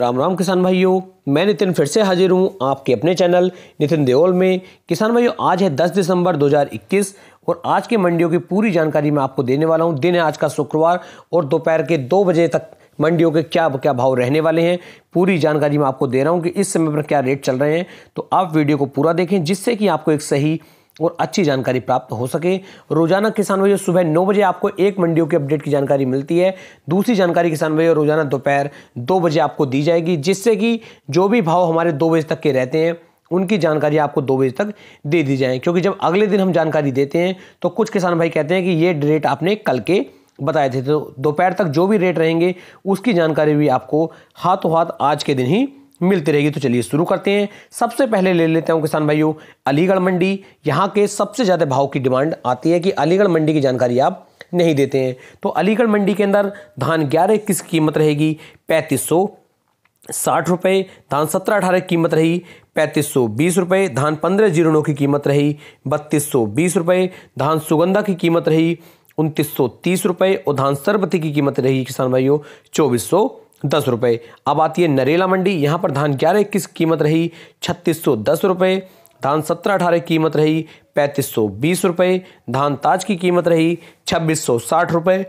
राम राम किसान भाइयों मैं नितिन फिर से हाजिर हूं आपके अपने चैनल नितिन देओल में किसान भाइयों आज है 10 दिसंबर 2021 और आज के मंडियों की पूरी जानकारी मैं आपको देने वाला हूं दिन है आज का शुक्रवार और दोपहर के दो बजे तक मंडियों के क्या क्या भाव रहने वाले हैं पूरी जानकारी मैं आपको दे रहा हूँ कि इस समय पर क्या रेट चल रहे हैं तो आप वीडियो को पूरा देखें जिससे कि आपको एक सही और अच्छी जानकारी प्राप्त हो सके रोजाना किसान भाइयों सुबह नौ बजे आपको एक मंडियों के अपडेट की जानकारी मिलती है दूसरी जानकारी किसान भाइयों रोजाना दोपहर दो बजे आपको दी जाएगी जिससे कि जो भी भाव हमारे दो बजे तक के रहते हैं उनकी जानकारी आपको दो बजे तक दे दी जाए क्योंकि जब अगले दिन हम जानकारी देते हैं तो कुछ किसान भाई कहते हैं कि ये रेट आपने कल के बताए थे तो दोपहर तक जो भी रेट रहेंगे उसकी जानकारी भी आपको हाथों हाथ आज के दिन ही मिलती रहेगी तो चलिए शुरू करते हैं सबसे पहले ले लेता हूँ किसान भाइयों अलीगढ़ मंडी यहाँ के सबसे ज़्यादा भाव की डिमांड आती है कि अलीगढ़ मंडी की जानकारी आप नहीं देते हैं तो अलीगढ़ मंडी के अंदर धान ग्यारह इक्कीस की कीमत रहेगी पैंतीस सौ साठ रुपये धान सत्रह अठारह कीमत रही पैंतीस सौ बीस रुपये धान पंद्रह जीरो नौ की कीमत रही बत्तीस सौ बीस रुपये धान सुगंधा की कीमत रही उनतीस सौ तीस रुपये और धान सरबती की कीमत रही किसान भाइयों चौबीस सौ दस रुपये अब आती है नरेला मंडी यहाँ पर धान ग्यारह इक्कीस कीमत रही छत्तीस सौ दस रुपये धान सत्रह अठारह कीमत रही पैंतीस सौ बीस रुपये धान ताज की कीमत रही छब्बीस सौ साठ रुपये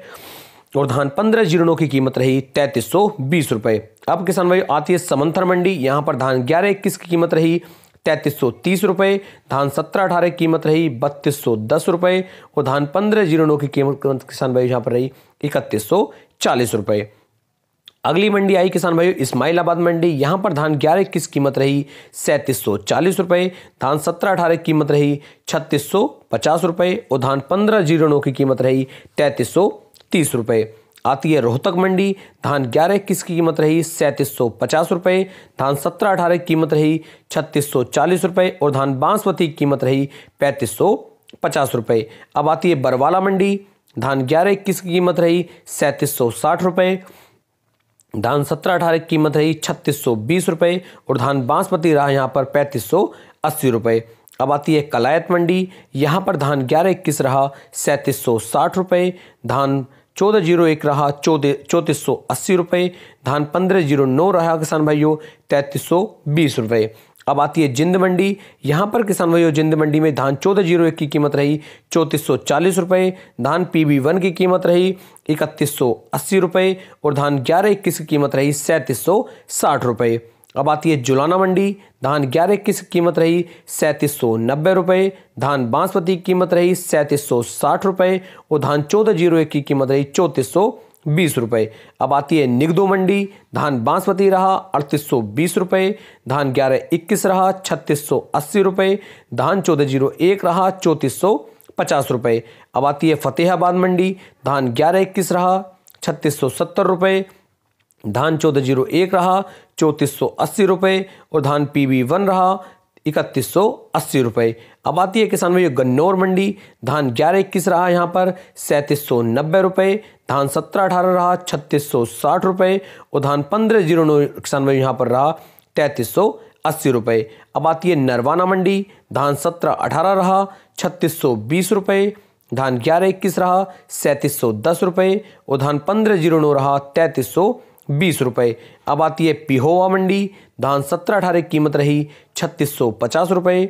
और धान पंद्रह जीर्णों की कीमत रही तैंतीस सौ बीस रुपये अब किसान भाई आती है समंथर मंडी यहाँ पर धान ग्यारह इक्कीस की कीमत रही तैंतीस सौ तीस रुपये धान सत्रह अठारह कीमत रही बत्तीस सौ दस रुपये और धान पंद्रह जीर्णों की कीमत किसान भाई यहाँ पर रही इकतीस सौ चालीस रुपये अगली मंडी आई किसान भाइयों इस्माइलाबाद मंडी यहाँ पर धान ग्यारह इक्कीस कीमत रही सैंतीस सौ चालीस रुपये धान सत्रह अठारह की कीमत रही छत्तीस सौ पचास रुपये और धान पंद्रह जीरो नौ की कीमत रही तैंतीस सौ तीस रुपये आती है रोहतक मंडी धान ग्यारह इक्कीस की कीमत रही सैंतीस सौ पचास रुपये धान सत्रह अठारह की कीमत रही छत्तीस सौ चालीस रुपये और धान बांसवती की कीमत रही पैंतीस सौ पचास रुपये अब आती है बरवाला मंडी धान ग्यारह इक्कीस की कीमत रही सैंतीस सौ साठ रुपये धान सत्रह अठारह की कीमत रही छत्तीस सौ बीस रुपये और धान बासमती रहा यहाँ पर पैंतीस सौ अस्सी रुपये अब आती है कलायत मंडी यहाँ पर धान ग्यारह इक्कीस रहा सैंतीस सौ साठ रुपये धान चौदह जीरो एक रहा चौदह चौंतीस सौ अस्सी रुपये धान पंद्रह जीरो नौ रहा किसान भाइयों तैंतीस सौ बीस रुपये अब आती है जिंद मंडी यहाँ पर किसान भाइयों जिंद मंडी में धान चौदह जीरो एक की कीमत रही चौंतीस सौ चालीस रुपये धान पी बी वन की कीमत रही इकतीस सौ अस्सी रुपये और धान ग्यारह इक्कीस की कीमत रही सैंतीस सौ साठ रुपये अब आती है जुलाना मंडी धान ग्यारह इक्कीस की कीमत रही सैंतीस सौ नब्बे रुपये धान बासमती की कीमत रही सैंतीस सौ साठ रुपये और धान चौदह जीरो एक की कीमत रही चौंतीस सौ बीस रुपये अब आती है निगदो मंडी धान बासमती रहा अड़तीस सौ बीस रुपये धान ग्यारह इक्कीस रहा छत्तीस सौ अस्सी रुपये धान चौदह जीरो एक रहा चौंतीस सौ पचास रुपये अब आती है फतेहाबाद मंडी धान ग्यारह इक्कीस रहा छत्तीस सौ सत्तर रुपये धान चौदह जीरो एक रहा चौंतीस सौ अस्सी रुपये और धान पी वी वन रहा इकतीस सौ अस्सी रुपये अब आती है किसान भाइयों गन्नौर मंडी धान ग्यारह इक्कीस रहा यहाँ पर सैंतीस सौ नब्बे रुपये धान सत्रह अठारह रहा छत्तीस सौ साठ रुपये और धान पंद्रह जीरो नौ किसान भाई यहाँ पर रहा तैंतीस सौ अस्सी रुपये अब आती है नरवाना मंडी धान सत्रह अठारह रहा छत्तीस सौ बीस रुपये धान ग्यारह इक्कीस रहा सैंतीस सौ दस रुपये और धान पंद्रह जीरो नौ रहा तैंतीस सौ बीस रुपये अब आती है पिहोवा मंडी धान सत्रह अठारह कीमत रही छत्तीस सौ पचास रुपये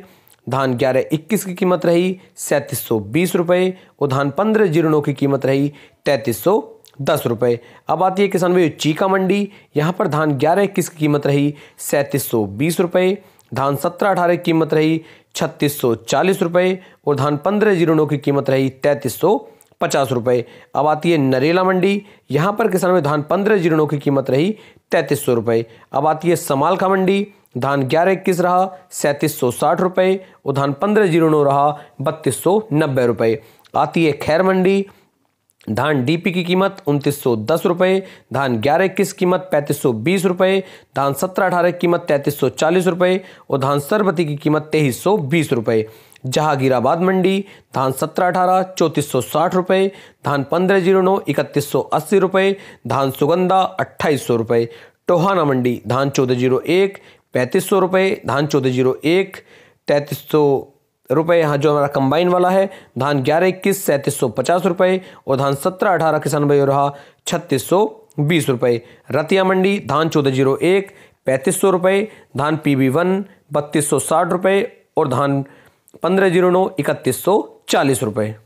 धान ग्यारह इक्कीस की कीमत रही सैंतीस सौ बीस रुपये और धान पंद्रह जीर्णों की कीमत रही तैंतीस सौ दस रुपये अब आती है किसान भाई चीका मंडी यहाँ पर धान ग्यारह इक्कीस की कीमत रही सैंतीस सौ बीस रुपये धान सत्रह अठारह कीमत रही छत्तीस सौ चालीस रुपये और धान पंद्रह जीर्णों की कीमत रही तैंतीस सौ पचास रुपये अब आती है नरेला मंडी यहाँ पर किसानों में धान पंद्रह जीर्णों की कीमत रही तैंतीस सौ रुपये अब आती है समालखा मंडी धान ग्यारह इक्कीस रहा सैंतीस सौ साठ रुपये और धान पंद्रह जीर्णों रहा बत्तीस सौ नब्बे रुपये आती है खैर मंडी धान डीपी की कीमत उनतीस सौ दस रुपये धान ग्यारह इक्कीस कीमत पैंतीस सौ बीस रुपये धान सत्रह अठारह कीमत तैंतीस सौ चालीस रुपये और धान सरबती की कीमत तेईस सौ बीस रुपये जहांगीराबाद मंडी धान सत्रह अठारह चौंतीस सौ साठ रुपये धान पंद्रह जीरो नौ इकतीस सौ अस्सी रुपये धान सुगंधा अट्ठाईस सौ रुपये टोहाना मंडी धान चौदह जीरो एक पैंतीस सौ रुपये धान चौदह जीरो एक तैंतीस सौ रुपये यहाँ जो हमारा कंबाइन वाला है धान ग्यारह इक्कीस सैंतीस सौ पचास रुपये और धान सत्रह अठारह किसान भाई रहा छत्तीस सौ बीस रुपये रतिया मंडी धान चौदह जीरो एक पैंतीस सौ रुपये धान पी बी वन बत्तीस सौ साठ रुपये और धान पंद्रह जीरो नौ इकतीस सौ चालीस रुपये